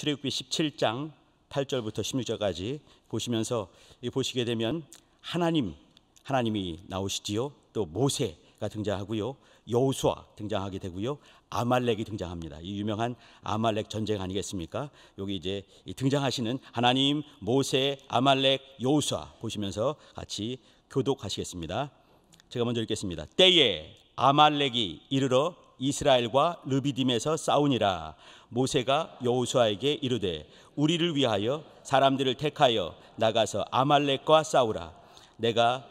출애굽기 17장 8절부터 16절까지 보시면서 보시게 되면 하나님 하나님이 나오시지요. 또 모세가 등장하고요. 여호수아 등장하게 되고요. 아말렉이 등장합니다. 이 유명한 아말렉 전쟁 아니겠습니까? 여기 이제 등장하시는 하나님, 모세, 아말렉, 여호수아 보시면서 같이 교독하시겠습니다. 제가 먼저 읽겠습니다. 때에 아말렉이 이르러 이스라엘과 르비딤에서 싸우니라 모세가 여호수아에게 이르되 우리를 위하여 사람들을 택하여 나가서 아말렉과 싸우라 내가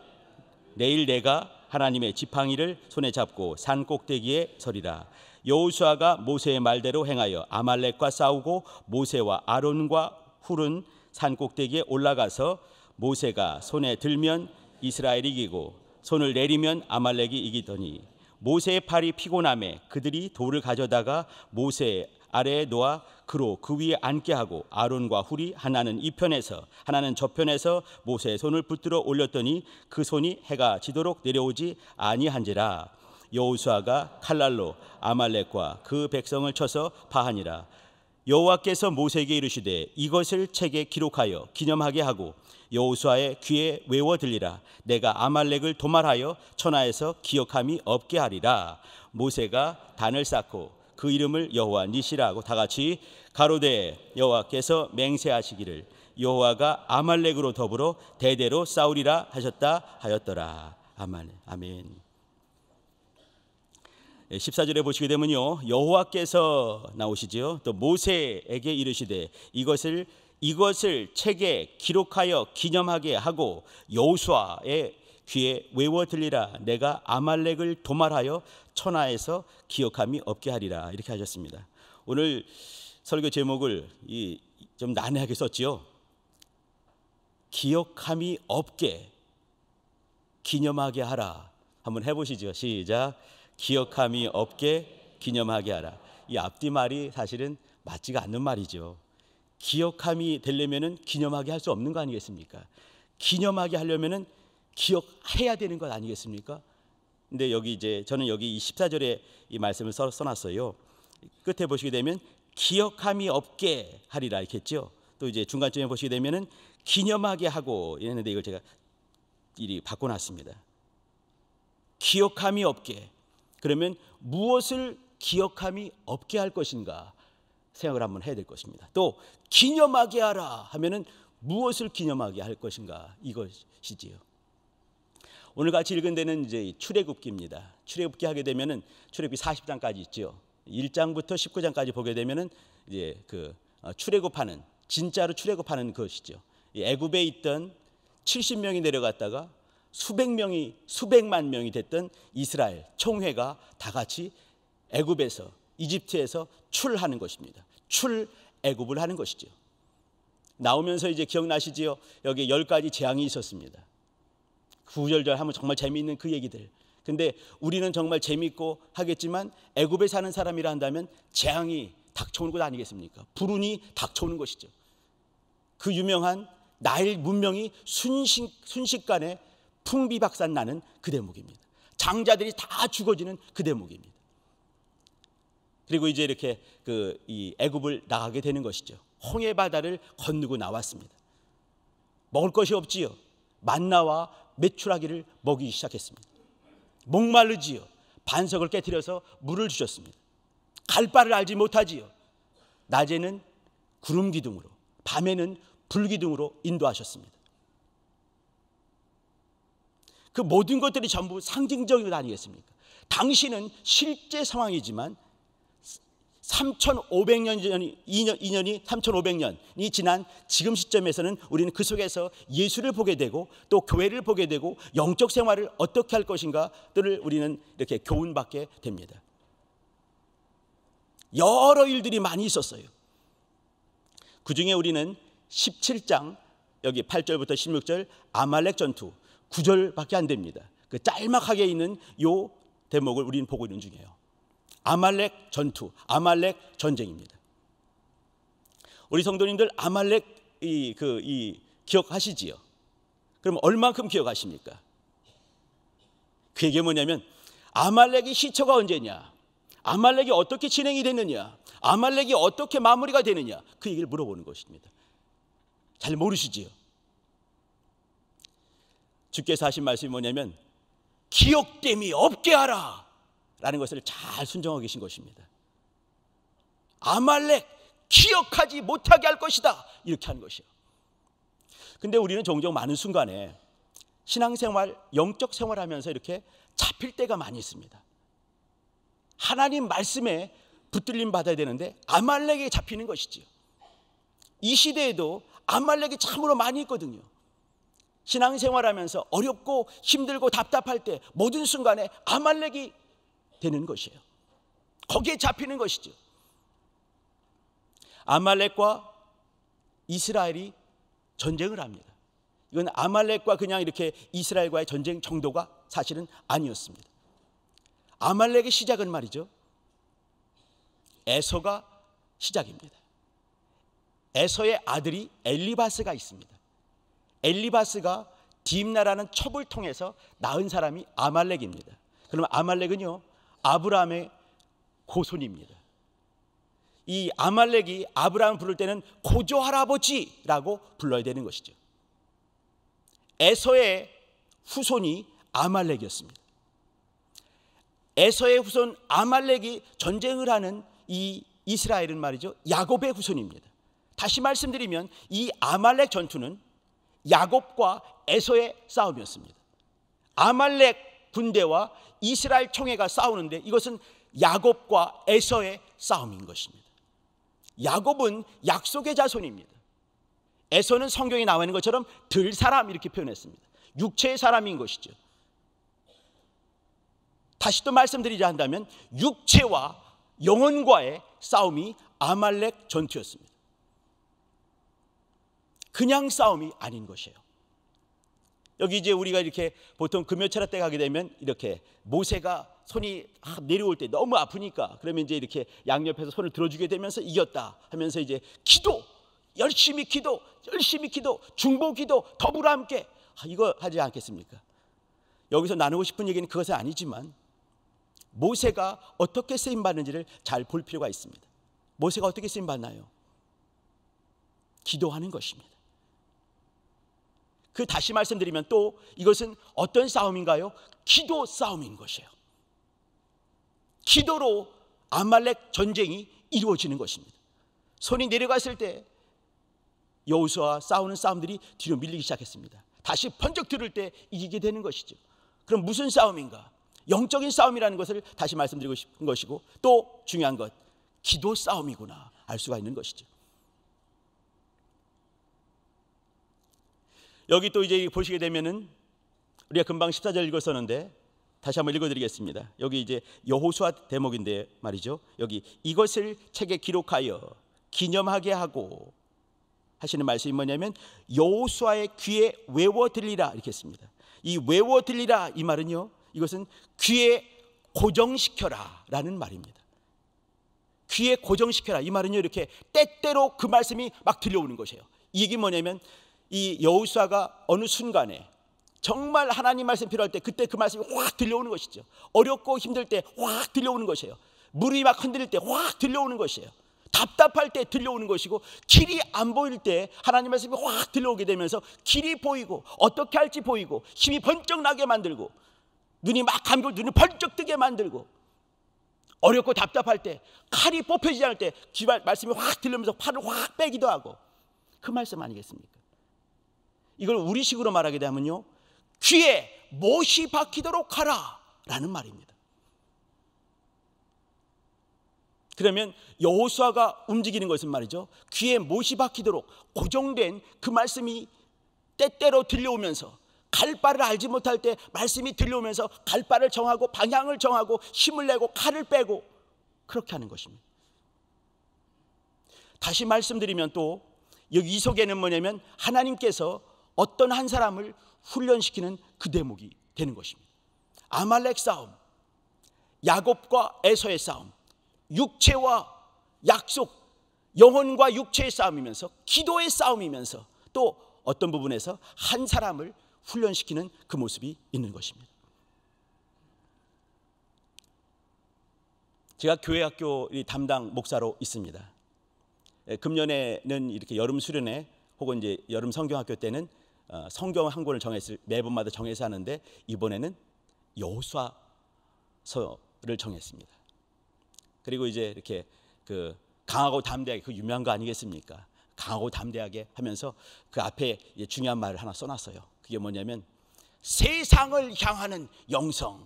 내일 내가 하나님의 지팡이를 손에 잡고 산 꼭대기에 서리라 여호수아가 모세의 말대로 행하여 아말렉과 싸우고 모세와 아론과 훌은 산 꼭대기에 올라가서 모세가 손에 들면 이스라엘이 이기고 손을 내리면 아말렉이 이기더니 모세의 팔이 피곤함에 그들이 돌을 가져다가 모세 아래에 놓아 그로 그 위에 앉게 하고 아론과 훌이 하나는 이 편에서 하나는 저편에서 모세의 손을 붙들어 올렸더니 그 손이 해가 지도록 내려오지 아니한지라 여호수아가 칼날로 아말렉과 그 백성을 쳐서 파하니라 여호와께서 모세에게 이르시되 이것을 책에 기록하여 기념하게 하고 여호수아의 귀에 외워 들리라 내가 아말렉을 도말하여 천하에서 기억함이 없게 하리라 모세가 단을 쌓고 그 이름을 여호와 니시라고 다 같이 가로되 여호와께서 맹세하시기를 여호와가 아말렉으로 더불어 대대로 싸우리라 하셨다 하였더라 아멘 아멘 14절에 예, 보시게 되면요. 여호와께서 나오시지요. 또 모세에게 이르시되 이것을 이것을 책에 기록하여 기념하게 하고 여호수아의 귀에 외워 들리라 내가 아말렉을 도말하여 천하에서 기억함이 없게 하리라 이렇게 하셨습니다. 오늘 설교 제목을 이 좀 난해하게 썼지요. 기억함이 없게 기념하게 하라. 한번 해보시죠. 시작. 기억함이 없게 기념하게 하라. 이 앞뒤 말이 사실은 맞지가 않는 말이죠. 기억함이 되려면은 기념하게 할 수 없는 거 아니겠습니까? 기념하게 하려면은 기억해야 되는 것 아니겠습니까? 근데 여기 이제 저는 여기 14절에 이 말씀을 써, 놨어요 끝에 보시게 되면 기억함이 없게 하리라 이렇게 했죠. 또 이제 중간쯤에 보시게 되면은 기념하게 하고 이랬는데 이걸 제가 이리 바꿔놨습니다. 기억함이 없게 그러면 무엇을 기억함이 없게 할 것인가 생각을 한번 해야 될 것입니다. 또 기념하게 하라 하면은 무엇을 기념하게 할 것인가 이것이지요. 오늘 같이 읽은 데는 이제 출애굽기입니다. 출애굽기 하게 되면은 출애굽기 40장까지 있죠요 1장부터 19장까지 보게 되면은 이제 그 어, 출애굽하는 진짜로 출애굽하는 것이죠. 애굽에 있던 70명이 내려갔다가 수백 명이 수백만 명이 됐던 이스라엘 총회가 다 같이 애굽에서 이집트에서 출하는 것입니다. 출애굽을 하는 것이죠. 나오면서 이제 기억나시지요? 여기 열 가지 재앙이 있었습니다. 구절절 하면 정말 재미있는 그 얘기들. 근데 우리는 정말 재미있고 하겠지만 애굽에 사는 사람이라 한다면 재앙이 닥쳐오는 것 아니겠습니까? 불운이 닥쳐오는 것이죠. 그 유명한 나일 문명이 순식, 순식간에 풍비박산 나는 그 대목입니다. 장자들이 다 죽어지는 그 대목입니다. 그리고 이제 이렇게 그 이 애굽을 나가게 되는 것이죠. 홍해 바다를 건너고 나왔습니다. 먹을 것이 없지요. 만나와 메추라기를 먹이기 시작했습니다. 목마르지요. 반석을 깨뜨려서 물을 주셨습니다. 갈 바를 알지 못하지요. 낮에는 구름 기둥으로, 밤에는 불 기둥으로 인도하셨습니다. 그 모든 것들이 전부 상징적인 것 아니겠습니까? 당시는 실제 상황이지만 3,500년 전이 2년, 2년이 3,500년이 지난 지금 시점에서는 우리는 그 속에서 예수를 보게 되고 또 교회를 보게 되고 영적 생활을 어떻게 할 것인가들을 우리는 이렇게 교훈받게 됩니다. 여러 일들이 많이 있었어요. 그 중에 우리는 17장 여기 8절부터 16절 아말렉 전투 9절밖에 안 됩니다. 그 짤막하게 있는 요 대목을 우리는 보고 있는 중이에요. 아말렉 전투, 아말렉 전쟁입니다. 우리 성도님들 아말렉 이 그이 그, 기억하시지요? 그럼 얼만큼 기억하십니까? 그게 뭐냐면 아말렉의 시초가 언제냐? 아말렉이 어떻게 진행이 되느냐? 아말렉이 어떻게 마무리가 되느냐? 그 얘기를 물어보는 것입니다. 잘 모르시지요? 주께서 하신 말씀이 뭐냐면 기억됨이 없게 하라 라는 것을 잘 순종하고 계신 것입니다. 아말렉 기억하지 못하게 할 것이다 이렇게 하는 것이요. 근데 우리는 종종 많은 순간에 신앙생활, 영적 생활하면서 이렇게 잡힐 때가 많이 있습니다. 하나님 말씀에 붙들림 받아야 되는데 아말렉에 잡히는 것이지요. 이 시대에도 아말렉이 참으로 많이 있거든요. 신앙생활하면서 어렵고 힘들고 답답할 때 모든 순간에 아말렉이 되는 것이에요. 거기에 잡히는 것이죠. 아말렉과 이스라엘이 전쟁을 합니다. 이건 아말렉과 그냥 이렇게 이스라엘과의 전쟁 정도가 사실은 아니었습니다. 아말렉의 시작은 말이죠. 에서가 시작입니다. 에서의 아들이 엘리바스가 있습니다. 엘리바스가 딥나라는 첩을 통해서 낳은 사람이 아말렉입니다. 그러면 아말렉은요 아브라함의 고손입니다. 이 아말렉이 아브라함 부를 때는 고조 할아버지라고 불러야 되는 것이죠. 에서의 후손이 아말렉이었습니다. 에서의 후손 아말렉이 전쟁을 하는 이 이스라엘은 말이죠 야곱의 후손입니다. 다시 말씀드리면 이 아말렉 전투는 야곱과 에서의 싸움이었습니다. 아말렉 군대와 이스라엘 총회가 싸우는데 이것은 야곱과 에서의 싸움인 것입니다. 야곱은 약속의 자손입니다. 에서는 성경에 나와 있는 것처럼 들 사람 이렇게 표현했습니다. 육체의 사람인 것이죠. 다시 또 말씀드리자 한다면 육체와 영혼과의 싸움이 아말렉 전투였습니다. 그냥 싸움이 아닌 것이에요. 여기 이제 우리가 이렇게 보통 금요철야 때 가게 되면 이렇게 모세가 손이 아, 내려올 때 너무 아프니까 그러면 이제 이렇게 양옆에서 손을 들어주게 되면서 이겼다 하면서 이제 기도 열심히 기도 열심히 기도 중보 기도 더불어 함께 아, 이거 하지 않겠습니까? 여기서 나누고 싶은 얘기는 그것은 아니지만 모세가 어떻게 쓰임 받는지를 잘 볼 필요가 있습니다. 모세가 어떻게 쓰임 받나요? 기도하는 것입니다. 그 다시 말씀드리면 또 이것은 어떤 싸움인가요? 기도 싸움인 것이에요. 기도로 아말렉 전쟁이 이루어지는 것입니다. 손이 내려갔을 때여우수와 싸우는 싸움들이 뒤로 밀리기 시작했습니다. 다시 번쩍 들을 때 이기게 되는 것이죠. 그럼 무슨 싸움인가? 영적인 싸움이라는 것을 다시 말씀드리고 싶은 것이고 또 중요한 것 기도 싸움이구나 알 수가 있는 것이죠. 여기 또 이제 보시게 되면은 우리가 금방 14절 읽었었는데 다시 한번 읽어드리겠습니다. 여기 이제 여호수아 대목인데 말이죠. 여기 이것을 책에 기록하여 기념하게 하고 하시는 말씀이 뭐냐면 여호수아의 귀에 외워 들리라 이렇게 했습니다. 이 외워 들리라 이 말은요. 이것은 귀에 고정시켜라라는 말입니다. 귀에 고정시켜라 이 말은요. 이렇게 때때로 그 말씀이 막 들려오는 것이에요. 이게 뭐냐면 이 여우수아가 어느 순간에 정말 하나님 말씀 필요할 때 그때 그 말씀이 확 들려오는 것이죠. 어렵고 힘들 때 확 들려오는 것이에요. 물이 막 흔들릴 때 확 들려오는 것이에요. 답답할 때 들려오는 것이고 길이 안 보일 때 하나님 말씀이 확 들려오게 되면서 길이 보이고 어떻게 할지 보이고 힘이 번쩍 나게 만들고 눈이 막 감고 눈이 번쩍 뜨게 만들고 어렵고 답답할 때 칼이 뽑혀지지 않을 때 말씀이 확 들리면서 팔을 확 빼기도 하고 그 말씀 아니겠습니까? 이걸 우리식으로 말하게 되면요. 귀에 못이 박히도록 하라. 라는 말입니다. 그러면 여호수아가 움직이는 것은 말이죠. 귀에 못이 박히도록 고정된 그 말씀이 때때로 들려오면서 갈 바를 알지 못할 때 말씀이 들려오면서 갈 바를 정하고 방향을 정하고 힘을 내고 칼을 빼고 그렇게 하는 것입니다. 다시 말씀드리면 또 여기 이 속에는 뭐냐면 하나님께서 어떤 한 사람을 훈련시키는 그 대목이 되는 것입니다. 아말렉 싸움, 야곱과 에서의 싸움, 육체와 약속, 영혼과 육체의 싸움이면서 기도의 싸움이면서 또 어떤 부분에서 한 사람을 훈련시키는 그 모습이 있는 것입니다. 제가 교회 학교 담당 목사로 있습니다. 예, 금년에는 이렇게 여름 수련회 혹은 이제 여름 성경학교 때는 어, 성경 한 권을 정했을 매번마다 정해서 하는데 이번에는 여호수아서를 정했습니다. 그리고 이제 이렇게 그 강하고 담대하게 그 유명한 거 아니겠습니까? 강하고 담대하게 하면서 그 앞에 중요한 말을 하나 써놨어요. 그게 뭐냐면 세상을 향하는 영성.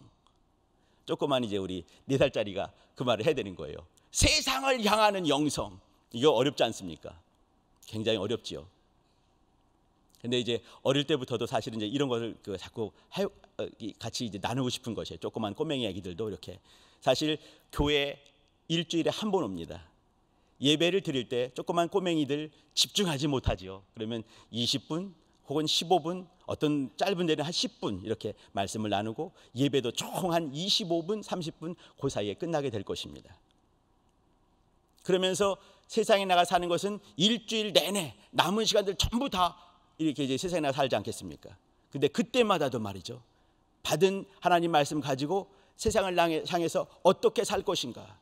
조그만 이제 우리 네 살짜리가 그 말을 해야 되는 거예요. 세상을 향하는 영성. 이거 어렵지 않습니까? 굉장히 어렵지요. 근데 이제 어릴 때부터도 사실은 이제 이런 것을 그 자꾸 해, 어, 같이 이제 나누고 싶은 것이에요. 조그만 꼬맹이 아기들도 이렇게 사실 교회 일주일에 한 번 옵니다. 예배를 드릴 때 조그만 꼬맹이들 집중하지 못하지요. 그러면 20분 혹은 15분 어떤 짧은 데는 한 10분 이렇게 말씀을 나누고 예배도 총 한 25분 30분 그 사이에 끝나게 될 것입니다. 그러면서 세상에 나가 사는 것은 일주일 내내 남은 시간들 전부 다 이렇게 이제 세상에 살지 않겠습니까? 근데 그때마다도 말이죠. 받은 하나님 말씀 가지고 세상을 향해서 어떻게 살 것인가?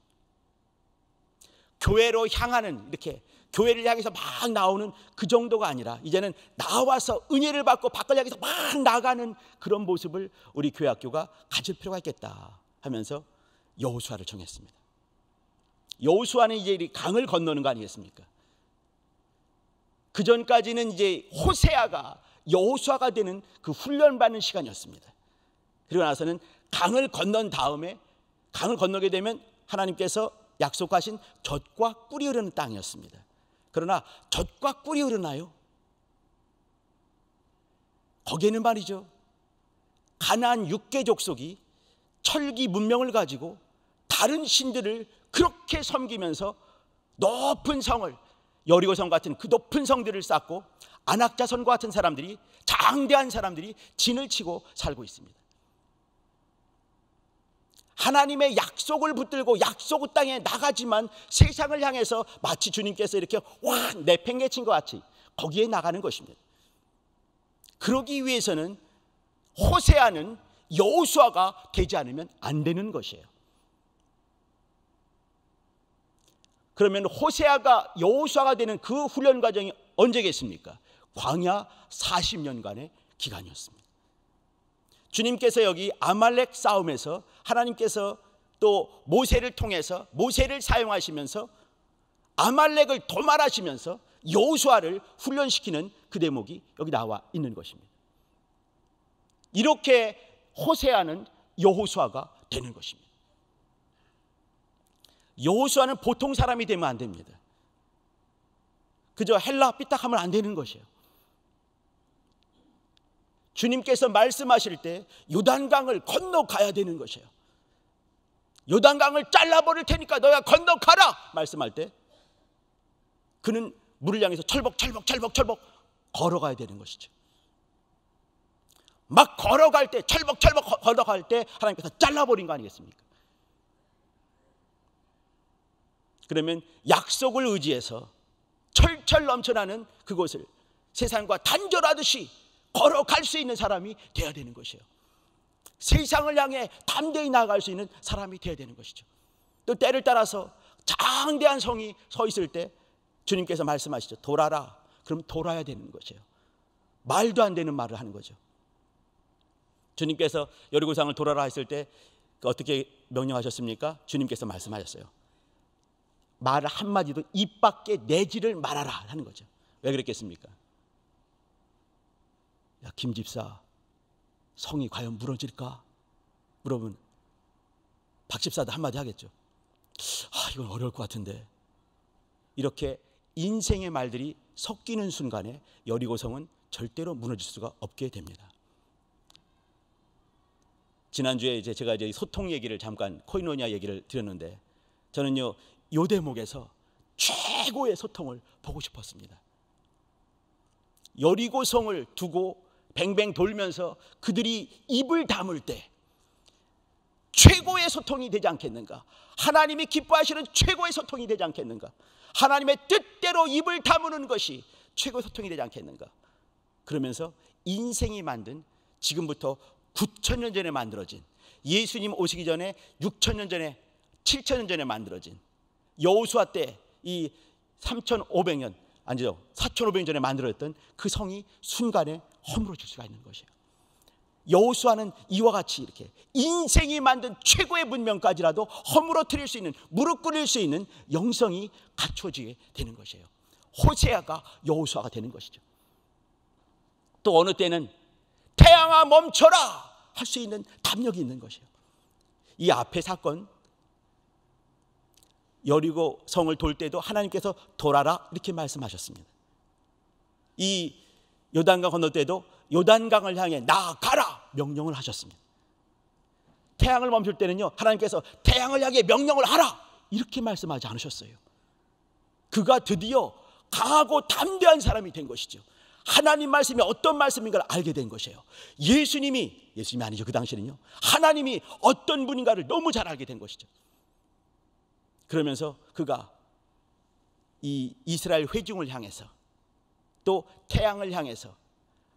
교회로 향하는 이렇게 교회를 향해서 막 나오는 그 정도가 아니라 이제는 나와서 은혜를 받고 밖을 향해서 막 나가는 그런 모습을 우리 교회 학교가 가질 필요가 있겠다 하면서 여호수아를 정했습니다. 여호수아는 이제 강을 건너는 거 아니겠습니까? 그 전까지는 이제 호세아가 여호수아가 되는 그 훈련받는 시간이었습니다. 그리고 나서는 강을 건넌 다음에 강을 건너게 되면 하나님께서 약속하신 젖과 꿀이 흐르는 땅이었습니다. 그러나 젖과 꿀이 흐르나요? 거기에는 말이죠. 가난안 육계 족속이 철기 문명을 가지고 다른 신들을 그렇게 섬기면서 높은 성을 여리고성 같은 그 높은 성들을 쌓고 안악자선과 같은 사람들이 장대한 사람들이 진을 치고 살고 있습니다. 하나님의 약속을 붙들고 약속 땅에 나가지만 세상을 향해서 마치 주님께서 이렇게 와 내팽개친 것 같이 거기에 나가는 것입니다. 그러기 위해서는 호세아는 여호수아가 되지 않으면 안 되는 것이에요. 그러면 호세아가 여호수아가 되는 그 훈련 과정이 언제겠습니까? 광야 40년간의 기간이었습니다. 주님께서 여기 아말렉 싸움에서 하나님께서 또 모세를 통해서 모세를 사용하시면서 아말렉을 도말하시면서 여호수아를 훈련시키는 그 대목이 여기 나와 있는 것입니다. 이렇게 호세아는 여호수아가 되는 것입니다. 여호수아는 보통 사람이 되면 안 됩니다. 그저 헬라 삐딱하면 안 되는 것이에요. 주님께서 말씀하실 때 요단강을 건너가야 되는 것이에요. 요단강을 잘라버릴 테니까 너야 건너가라 말씀할 때 그는 물을 향해서 철벅 철벅 철벅 철벅 걸어가야 되는 것이죠. 막 걸어갈 때 철벅 철벅 걸어갈 때 하나님께서 잘라버린 거 아니겠습니까? 그러면 약속을 의지해서 철철 넘쳐나는 그곳을 세상과 단절하듯이 걸어갈 수 있는 사람이 되어야 되는 것이에요. 세상을 향해 담대히 나아갈 수 있는 사람이 되어야 되는 것이죠. 또 때를 따라서 장대한 성이 서 있을 때 주님께서 말씀하시죠. 돌아라. 그럼 돌아야 되는 것이에요. 말도 안 되는 말을 하는 거죠. 주님께서 여리고상을 돌아라 했을 때 그 어떻게 명령하셨습니까? 주님께서 말씀하셨어요. 말 한마디도 입 밖에 내지를 말아라 하는 거죠. 왜 그랬겠습니까? 야, 김 집사, 성이 과연 무너질까? 물어보면 박 집사도 한마디 하겠죠. 아, 이건 어려울 것 같은데. 이렇게 인생의 말들이 섞이는 순간에 여리고성은 절대로 무너질 수가 없게 됩니다. 지난주에 이제 제가 이제 소통 얘기를 잠깐 코이노니아 얘기를 드렸는데 저는요 요 대목에서 최고의 소통을 보고 싶었습니다. 여리고성을 두고 뱅뱅 돌면서 그들이 입을 다물 때 최고의 소통이 되지 않겠는가? 하나님이 기뻐하시는 최고의 소통이 되지 않겠는가? 하나님의 뜻대로 입을 다무는 것이 최고의 소통이 되지 않겠는가? 그러면서 인생이 만든 지금부터 9천년 전에 만들어진 예수님 오시기 전에 6천년 전에 7천년 전에 만들어진 여호수아 때이 3,500년 아니죠 4,500년 전에 만들어졌던 그 성이 순간에 허물어질 수가 있는 것이에요. 여호수아는 이와 같이 이렇게 인생이 만든 최고의 문명까지라도 허물어뜨릴 수 있는 무릎 꿇을 수 있는 영성이 갖춰지게 되는 것이에요. 호세아가 여호수아가 되는 것이죠. 또 어느 때는 태양아 멈춰라 할 수 있는 담력이 있는 것이에요. 이앞에 사건 여리고 성을 돌 때도 하나님께서 돌아라 이렇게 말씀하셨습니다. 이 요단강 건너 때도 요단강을 향해 나가라 명령을 하셨습니다. 태양을 멈출 때는요 하나님께서 태양을 향해 명령을 하라 이렇게 말씀하지 않으셨어요. 그가 드디어 강하고 담대한 사람이 된 것이죠. 하나님 말씀이 어떤 말씀인가를 알게 된 것이에요. 예수님이 예수님이 아니죠 그당시는요 하나님이 어떤 분인가를 너무 잘 알게 된 것이죠. 그러면서 그가 이 이스라엘 회중을 향해서 또 태양을 향해서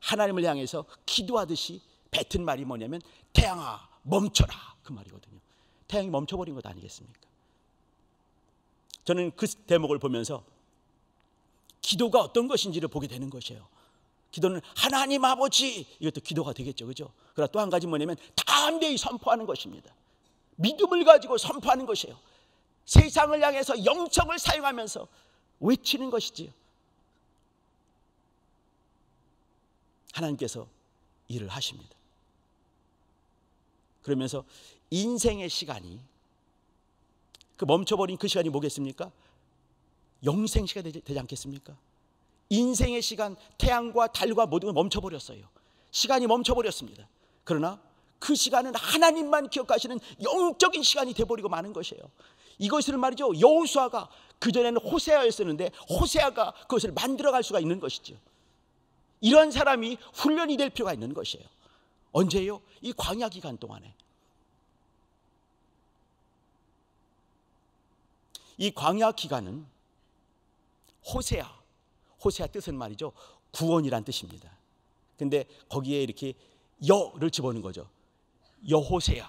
하나님을 향해서 기도하듯이 뱉은 말이 뭐냐면 태양아 멈춰라 그 말이거든요. 태양이 멈춰버린 것 아니겠습니까? 저는 그 대목을 보면서 기도가 어떤 것인지를 보게 되는 것이에요. 기도는 하나님 아버지 이것도 기도가 되겠죠, 그죠? 그러나 또 한 가지 뭐냐면 담대히 선포하는 것입니다. 믿음을 가지고 선포하는 것이에요. 세상을 향해서 영청을 사용하면서 외치는 것이지요. 하나님께서 일을 하십니다. 그러면서 인생의 시간이 그 멈춰버린 그 시간이 뭐겠습니까? 영생 시간이 되지 않겠습니까? 인생의 시간, 태양과 달과 모든 걸 멈춰버렸어요. 시간이 멈춰버렸습니다. 그러나 그 시간은 하나님만 기억하시는 영적인 시간이 돼버리고 마는 것이에요. 이것을 말이죠. 여호수아가 그전에는 호세아였었는데 호세아가 그것을 만들어갈 수가 있는 것이죠. 이런 사람이 훈련이 될 필요가 있는 것이에요. 언제요? 이 광야 기간 동안에. 이 광야 기간은 호세아, 호세아 뜻은 말이죠. 구원이란 뜻입니다. 근데 거기에 이렇게 여를 집어넣은 거죠. 여호세아,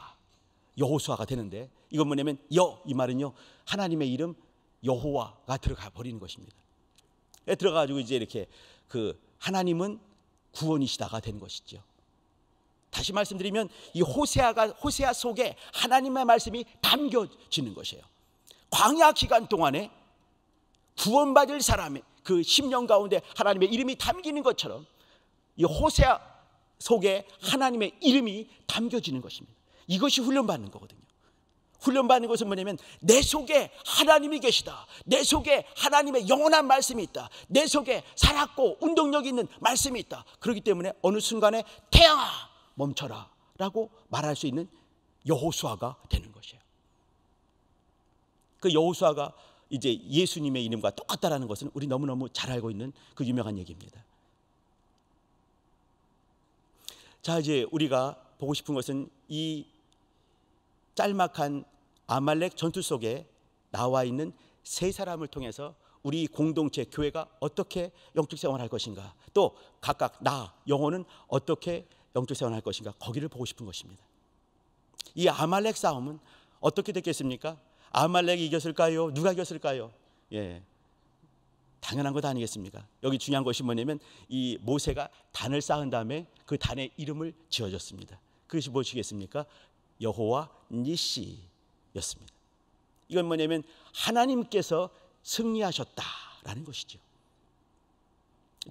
여호수아가 되는데 이건 뭐냐면 여 이 말은요 하나님의 이름 여호와가 들어가 버리는 것입니다. 예, 들어가 가지고 이제 이렇게 그 하나님은 구원이시다가 된 것이죠. 다시 말씀드리면 이 호세아가 호세아 속에 하나님의 말씀이 담겨지는 것이에요. 광야 기간 동안에 구원받을 사람의 그 10년 가운데 하나님의 이름이 담기는 것처럼 이 호세아 속에 하나님의 이름이 담겨지는 것입니다. 이것이 훈련받는 거거든요. 훈련받는 것은 뭐냐면 내 속에 하나님이 계시다. 내 속에 하나님의 영원한 말씀이 있다. 내 속에 살았고 운동력 있는 말씀이 있다. 그렇기 때문에 어느 순간에 태양아 멈춰라 라고 말할 수 있는 여호수아가 되는 것이에요. 그 여호수아가 이제 예수님의 이름과 똑같다라는 것은 우리 너무너무 잘 알고 있는 그 유명한 얘기입니다. 자, 이제 우리가 보고 싶은 것은 이 짤막한 아말렉 전투 속에 나와 있는 세 사람을 통해서 우리 공동체 교회가 어떻게 영적 생활할 것인가 또 각각 나 영혼은 어떻게 영적 생활할 것인가 거기를 보고 싶은 것입니다. 이 아말렉 싸움은 어떻게 됐겠습니까? 아말렉이 이겼을까요? 누가 이겼을까요? 예. 당연한 것 아니겠습니까? 여기 중요한 것이 뭐냐면 이 모세가 단을 쌓은 다음에 그 단의 이름을 지어줬습니다. 그것이 무엇이겠습니까? 여호와 니시 였습니다. 이건 뭐냐면 하나님께서 승리하셨다라는 것이죠.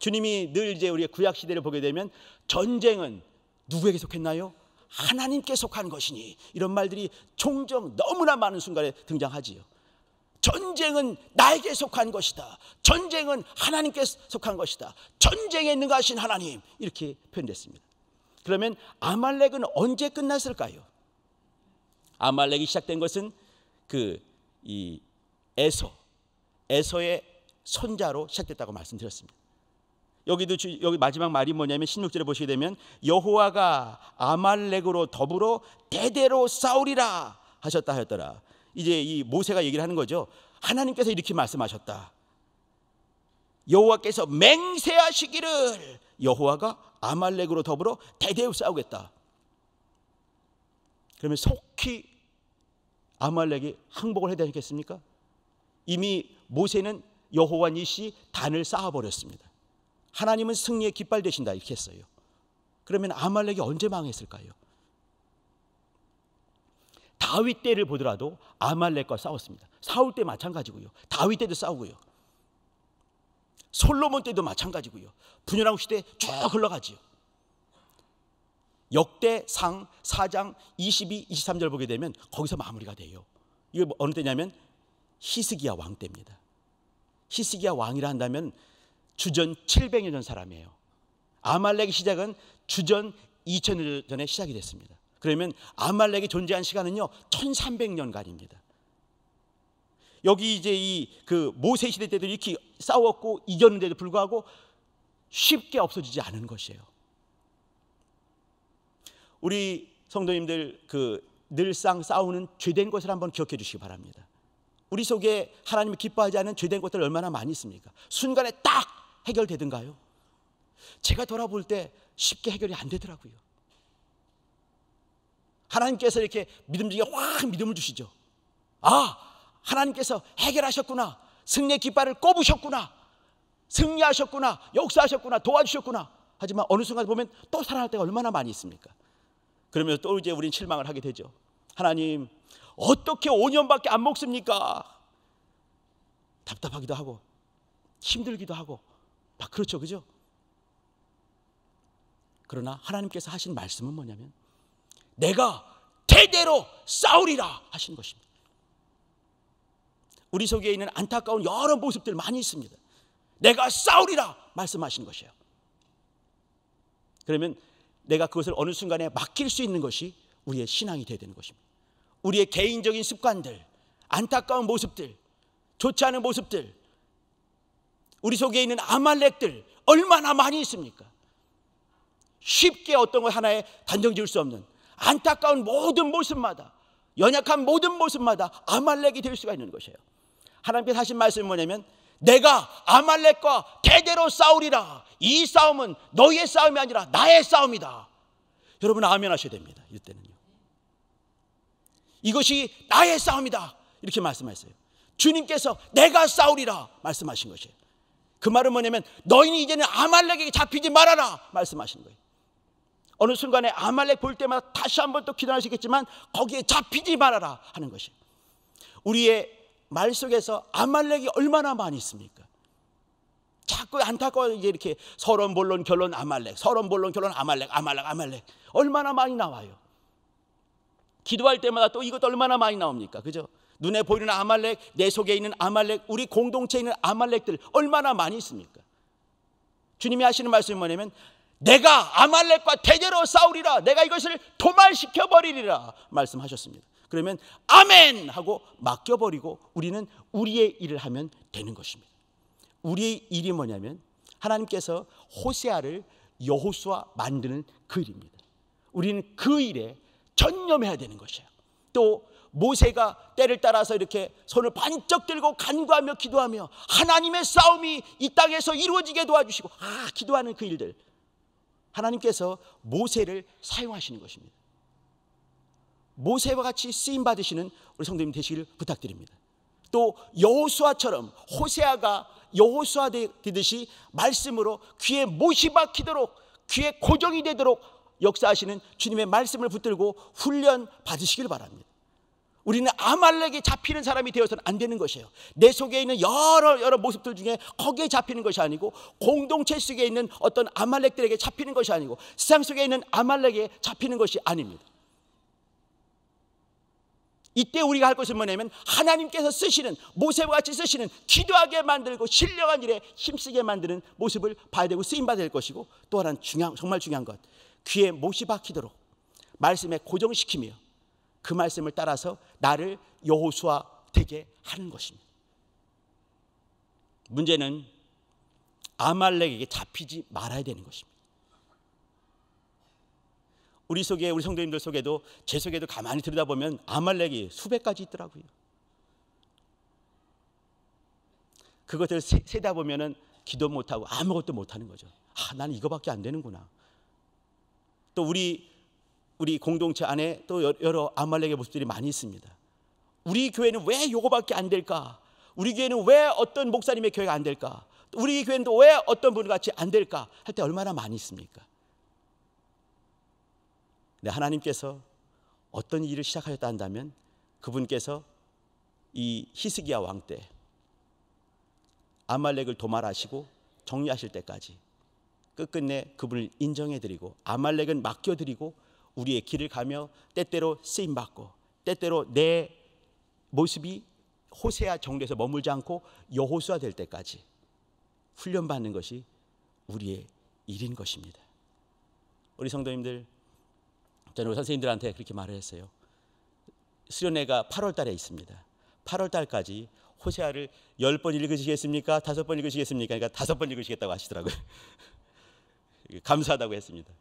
주님이 늘 이제 우리의 구약 시대를 보게 되면 전쟁은 누구에게 속했나요? 하나님께 속한 것이니 이런 말들이 종종 너무나 많은 순간에 등장하지요. 전쟁은 나에게 속한 것이다. 전쟁은 하나님께 속한 것이다. 전쟁에 능하신 하나님 이렇게 표현됐습니다. 그러면 아말렉은 언제 끝났을까요? 아말렉이 시작된 것은 그 이에서 에소의 손자로 시작됐다고 말씀드렸습니다. 여기도 주, 여기 마지막 말이 뭐냐면 16절에 보시게 되면 여호와가 아말렉으로 더불어 대대로 싸우리라 하셨다 하였더라. 이제 이 모세가 얘기를 하는 거죠. 하나님께서 이렇게 말씀하셨다. 여호와께서 맹세하시기를 여호와가 아말렉으로 더불어 대대로 싸우겠다. 그러면 속히 아말렉이 항복을 해야 되겠습니까? 이미 모세는 여호와 니시 단을 쌓아버렸습니다. 하나님은 승리의 깃발 되신다 이렇게 했어요. 그러면 아말렉이 언제 망했을까요? 다윗 때를 보더라도 아말렉과 싸웠습니다. 사울 때 마찬가지고요. 다윗 때도 싸우고요. 솔로몬 때도 마찬가지고요. 분열왕 시대 쭉 흘러가지요. 역대상 4장 22, 23절 보게 되면 거기서 마무리가 돼요. 이게 뭐 어느 때냐면 히스기야 왕 때입니다. 히스기야 왕이라 한다면 주전 700년 전 사람이에요. 아말렉의 시작은 주전 2000년 전에 시작이 됐습니다. 그러면 아말렉이 존재한 시간은요 1300년간입니다. 여기 이제 이 그 모세 시대 때도 이렇게 싸웠고 이겼는데도 불구하고 쉽게 없어지지 않은 것이에요. 우리 성도님들 그 늘상 싸우는 죄된 것을 한번 기억해 주시기 바랍니다. 우리 속에 하나님이 기뻐하지 않는 죄된 것들 얼마나 많이 있습니까? 순간에 딱 해결되든가요? 제가 돌아볼 때 쉽게 해결이 안 되더라고요. 하나님께서 이렇게 믿음지게 확 믿음을 주시죠. 아, 하나님께서 해결하셨구나. 승리의 깃발을 꼽으셨구나. 승리하셨구나. 역사하셨구나. 도와주셨구나. 하지만 어느 순간 보면 또 살아날 때가 얼마나 많이 있습니까? 그러면서 또 이제 우린 실망을 하게 되죠. 하나님, 어떻게 5년밖에 안 먹습니까? 답답하기도 하고 힘들기도 하고 막 그렇죠. 그죠? 그러나 하나님께서 하신 말씀은 뭐냐면 내가 대대로 싸우리라 하신 것입니다. 우리 속에 있는 안타까운 여러 모습들 많이 있습니다. 내가 싸우리라 말씀하신 것이에요. 그러면 내가 그것을 어느 순간에 맡길 수 있는 것이 우리의 신앙이 되어야 되는 것입니다. 우리의 개인적인 습관들, 안타까운 모습들, 좋지 않은 모습들, 우리 속에 있는 아말렉들 얼마나 많이 있습니까? 쉽게 어떤 것 하나에 단정 지을 수 없는 안타까운 모든 모습마다 연약한 모든 모습마다 아말렉이 될 수가 있는 것이에요. 하나님께서 하신 말씀이 뭐냐면 내가 아말렉과 대대로 싸우리라. 이 싸움은 너희의 싸움이 아니라 나의 싸움이다. 여러분 아멘 하셔야 됩니다. 이때는요. 이것이 나의 싸움이다. 이렇게 말씀하셨어요 주님께서 내가 싸우리라 말씀하신 것이에요. 그 말은 뭐냐면 너희는 이제는 아말렉에게 잡히지 말아라 말씀하신 거예요. 어느 순간에 아말렉 볼 때마다 다시 한 번 또기도하시겠지만 거기에 잡히지 말아라 하는 것이 에요 우리의 말 속에서 아말렉이 얼마나 많이 있습니까? 자꾸 안타까워 이제 이렇게 서론 본론 결론 아말렉, 서론 본론 결론 아말렉, 아말렉, 아말렉 얼마나 많이 나와요. 기도할 때마다 또 이것도 얼마나 많이 나옵니까? 그죠? 눈에 보이는 아말렉, 내 속에 있는 아말렉, 우리 공동체에 있는 아말렉들 얼마나 많이 있습니까? 주님이 하시는 말씀이 뭐냐면 내가 아말렉과 대제로 싸우리라. 내가 이것을 도말시켜 버리리라 말씀하셨습니다. 그러면 아멘 하고 맡겨버리고 우리는 우리의 일을 하면 되는 것입니다. 우리의 일이 뭐냐면 하나님께서 호세아를 여호수아 만드는 그 일입니다. 우리는 그 일에 전념해야 되는 것이에요. 또 모세가 때를 따라서 이렇게 손을 반짝 들고 간구하며 기도하며 하나님의 싸움이 이 땅에서 이루어지게 도와주시고 아 기도하는 그 일들 하나님께서 모세를 사용하시는 것입니다. 모세와 같이 쓰임 받으시는 우리 성도님 되시길 부탁드립니다. 또 여호수아처럼 호세아가 여호수아 되듯이 말씀으로 귀에 못이 박히도록 귀에 고정이 되도록 역사하시는 주님의 말씀을 붙들고 훈련 받으시길 바랍니다. 우리는 아말렉에 잡히는 사람이 되어서는 안 되는 것이에요. 내 속에 있는 여러 여러 모습들 중에 거기에 잡히는 것이 아니고 공동체 속에 있는 어떤 아말렉들에게 잡히는 것이 아니고 세상 속에 있는 아말렉에 잡히는 것이 아닙니다. 이때 우리가 할 것은 뭐냐면 하나님께서 쓰시는 모세와 같이 쓰시는 기도하게 만들고 신령한 일에 힘쓰게 만드는 모습을 봐야 되고 쓰임 받아야 될 것이고 또 하나는 중요한 정말 중요한 것 귀에 못이 박히도록 말씀에 고정시키며 그 말씀을 따라서 나를 여호수아 되게 하는 것입니다. 문제는 아말렉에게 잡히지 말아야 되는 것입니다. 우리 속에 우리 성도님들 속에도 제 속에도 가만히 들여다보면 아말렉이 수백 가지 있더라고요. 그것을 세, 다 보면은 기도 못하고 아무것도 못하는 거죠. 아, 나는 이거밖에 안 되는구나. 또 우리 우리 공동체 안에 또 여러 아말렉의 모습들이 많이 있습니다. 우리 교회는 왜 요거밖에 안 될까? 우리 교회는 왜 어떤 목사님의 교회가 안 될까? 우리 교회는 왜 어떤 분 같이 안 될까? 할 때 얼마나 많이 있습니까? 근데 네, 하나님께서 어떤 일을 시작하셨다 한다면 그분께서 이 히스기야 왕 때 아말렉을 도말하시고 정리하실 때까지 끝끝내 그분을 인정해드리고 아말렉은 맡겨드리고 우리의 길을 가며 때때로 쓰임 받고 때때로 내 모습이 호세아 정도에서 머물지 않고 여호수아 될 때까지 훈련받는 것이 우리의 일인 것입니다. 우리 성도님들 저는 우리 선생님들한테 그렇게 말을 했어요. 수련회가 8월 달에 있습니다. 8월 달까지 호세아를 10번 읽으시겠습니까? 5번 읽으시겠습니까? 그러니까 5번 읽으시겠다고 하시더라고요. 감사하다고 했습니다.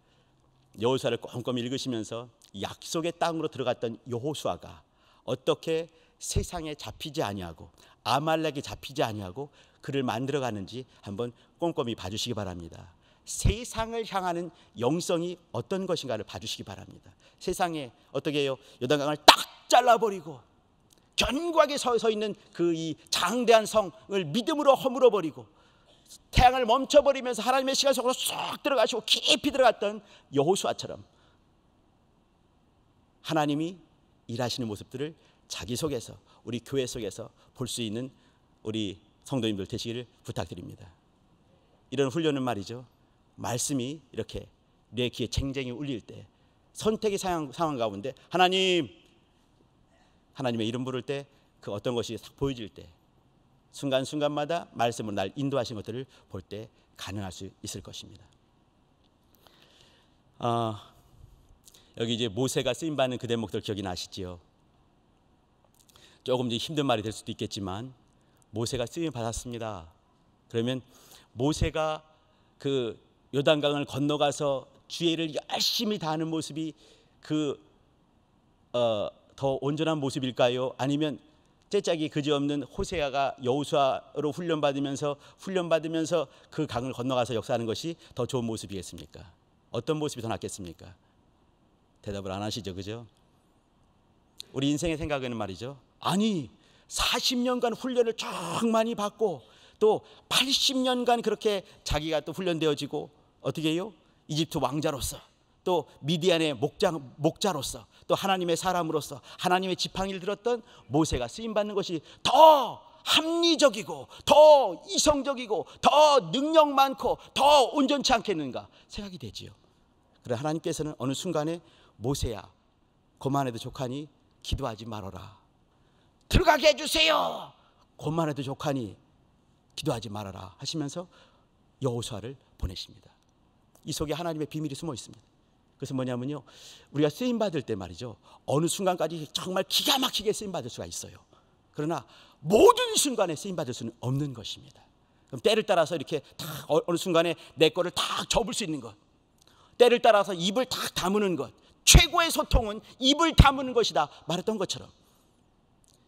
여호수아를 꼼꼼히 읽으시면서 약속의 땅으로 들어갔던 여호수아가 어떻게 세상에 잡히지 아니하고 아말렉이 잡히지 아니하고 그를 만들어 가는지 한번 꼼꼼히 봐주시기 바랍니다. 세상을 향하는 영성이 어떤 것인가를 봐주시기 바랍니다. 세상에 어떻게 해요? 요단강을 딱 잘라버리고 견고하게 서, 서 있는 그 이 장대한 성을 믿음으로 허물어 버리고 태양을 멈춰버리면서 하나님의 시간 속으로 쏙 들어가시고 깊이 들어갔던 여호수아처럼 하나님이 일하시는 모습들을 자기 속에서 우리 교회 속에서 볼 수 있는 우리 성도님들 되시기를 부탁드립니다. 이런 훈련은 말이죠. 말씀이 이렇게 뇌 귀에 쟁쟁이 울릴 때 선택의 상황, 상황 가운데 하나님 하나님의 이름 부를 때 그 어떤 것이 보여질 때 순간순간마다 말씀으로 날 인도하신 것들을 볼 때 가능할 수 있을 것입니다. 아, 여기 이제 모세가 쓰임 받는 그 대목들 기억이 나시지요? 조금 이제 힘든 말이 될 수도 있겠지만 모세가 쓰임 받았습니다. 그러면 모세가 그 요단강을 건너가서 주의를 열심히 다하는 모습이 그더 어, 온전한 모습일까요? 아니면 째짝이 그지없는 호세아가 여우수아로 훈련받으면서 훈련받으면서 그 강을 건너가서 역사하는 것이 더 좋은 모습이겠습니까? 어떤 모습이 더 낫겠습니까? 대답을 안 하시죠, 그죠? 우리 인생의 생각에는 말이죠. 아니, 40년간 훈련을 쫙 많이 받고 또 80년간 그렇게 자기가 또 훈련되어지고 어떻게 해요? 이집트 왕자로서 또 미디안의 목자, 목자로서 또 하나님의 사람으로서 하나님의 지팡이를 들었던 모세가 쓰임받는 것이 더 합리적이고 더 이성적이고 더 능력 많고 더 온전치 않겠는가 생각이 되지요. 그래 하나님께서는 어느 순간에 모세야 고만해도 족하니 기도하지 말아라. 들어가게 해주세요. 고만해도 족하니 기도하지 말아라 하시면서 여호수아를 보내십니다. 이 속에 하나님의 비밀이 숨어 있습니다. 그래서 뭐냐면요. 우리가 쓰임 받을 때 말이죠. 어느 순간까지 정말 기가 막히게 쓰임 받을 수가 있어요. 그러나 모든 순간에 쓰임 받을 수는 없는 것입니다. 그럼 때를 따라서 이렇게 다 어, 어느 순간에 내 거를 다 접을 수 있는 것. 때를 따라서 입을 다 다무는 것. 최고의 소통은 입을 다무는 것이다. 말했던 것처럼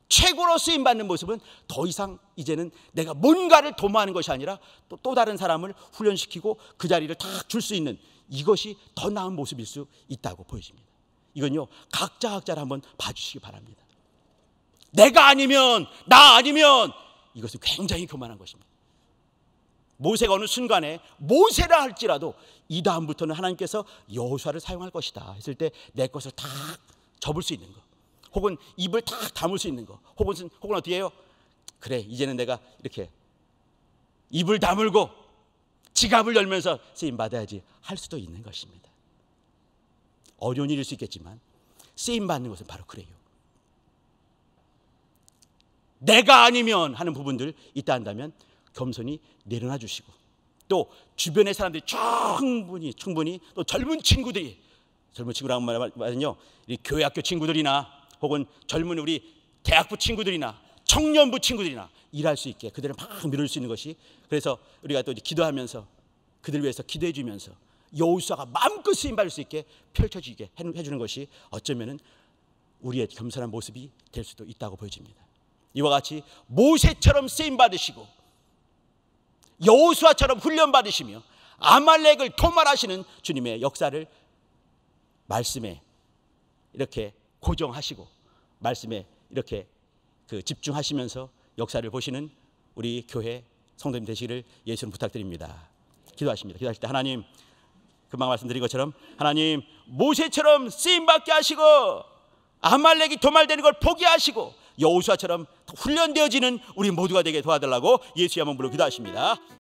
최고로 쓰임 받는 모습은 더 이상 이제는 내가 뭔가를 도모하는 것이 아니라 또, 또 다른 사람을 훈련시키고 그 자리를 탁 줄 수 있는 이것이 더 나은 모습일 수 있다고 보여집니다. 이건요 각자 각자를 한번 봐주시기 바랍니다. 내가 아니면 나 아니면 이것은 굉장히 교만한 것입니다. 모세가 어느 순간에 모세라 할지라도 이 다음부터는 하나님께서 여호수아를 사용할 것이다 했을 때 내 것을 다 접을 수 있는 것. 혹은 입을 탁 담을 수 있는 거, 혹은 혹은 어떻게 해요? 그래, 이제는 내가 이렇게 입을 다물고 지갑을 열면서 세임 받아야지 할 수도 있는 것입니다. 어려운 일일 수 있겠지만 세임 받는 것은 바로 그래요. 내가 아니면 하는 부분들 있다 한다면 겸손히 내려놔 주시고 또 주변의 사람들이 충분히 충분히 또 젊은 친구들이 젊은 친구라고 말하면요 이 교회 학교 친구들이나 혹은 젊은 우리 대학부 친구들이나 청년부 친구들이나 일할 수 있게 그들을 막 밀을 수 있는 것이 그래서 우리가 또 기도하면서 그들을 위해서 기도해 주면서 여우수아가 마음껏 쓰임 받을 수 있게 펼쳐지게 해주는 것이 어쩌면은 우리의 겸손한 모습이 될 수도 있다고 보여집니다. 이와 같이 모세처럼 쓰임 받으시고 여호수아처럼 훈련 받으시며 아말렉을 도말하시는 주님의 역사를 말씀에 이렇게 고정하시고 말씀에 이렇게 그 집중하시면서 역사를 보시는 우리 교회 성도님 되시기를 예수님 부탁드립니다. 기도하십니다. 기도하실 때 하나님 금방 말씀드린 것처럼 하나님 모세처럼 쓰임 받게 하시고 아말렉이 도말되는 걸 포기하시고 여호수아처럼 훈련되어지는 우리 모두가 되게 도와달라고 예수의 한번 불러 기도하십니다.